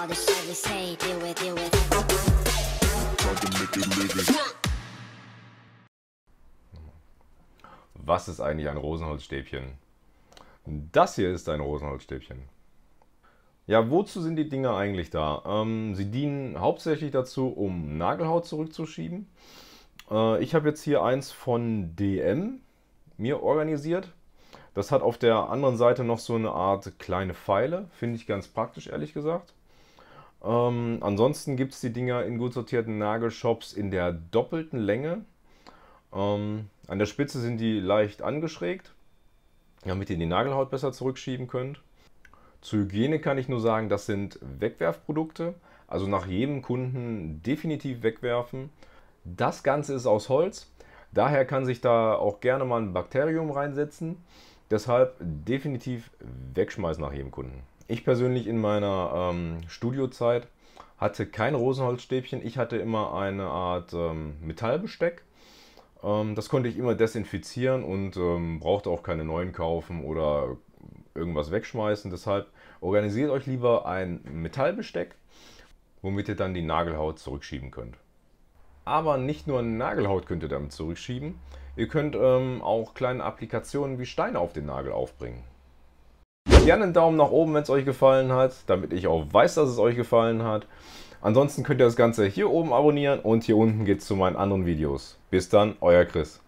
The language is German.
all the shit we say, deal with, deal with. Was ist eigentlich ein Rosenholzstäbchen? Das hier ist ein Rosenholzstäbchen. Ja, wozu sind die Dinger eigentlich da? Ähm, sie dienen hauptsächlich dazu, um Nagelhaut zurückzuschieben. Äh, ich habe jetzt hier eins von DM mir organisiert. Das hat auf der anderen Seite noch so eine Art kleine Pfeile. Finde ich ganz praktisch, ehrlich gesagt. Ähm, ansonsten gibt es die Dinger in gut sortierten Nagelshops in der doppelten Länge. Ähm, an der Spitze sind die leicht angeschrägt, damit ihr die Nagelhaut besser zurückschieben könnt. Zur Hygiene kann ich nur sagen, das sind Wegwerfprodukte. Also nach jedem Kunden definitiv wegwerfen. Das Ganze ist aus Holz. Daher kann sich da auch gerne mal ein Bakterium reinsetzen. Deshalb definitiv wegschmeißen nach jedem Kunden ich persönlich in meiner ähm, Studiozeit hatte kein Rosenholzstäbchen. Ich hatte immer eine Art ähm, Metallbesteck. Ähm, das konnte ich immer desinfizieren und ähm, brauchte auch keine neuen kaufen oder irgendwas wegschmeißen. Deshalb organisiert euch lieber ein Metallbesteck, womit ihr dann die Nagelhaut zurückschieben könnt. Aber nicht nur Nagelhaut könnt ihr damit zurückschieben. Ihr könnt ähm, auch kleine Applikationen wie Steine auf den Nagel aufbringen gerne einen Daumen nach oben, wenn es euch gefallen hat, damit ich auch weiß, dass es euch gefallen hat. Ansonsten könnt ihr das Ganze hier oben abonnieren und hier unten geht es zu meinen anderen Videos. Bis dann, euer Chris.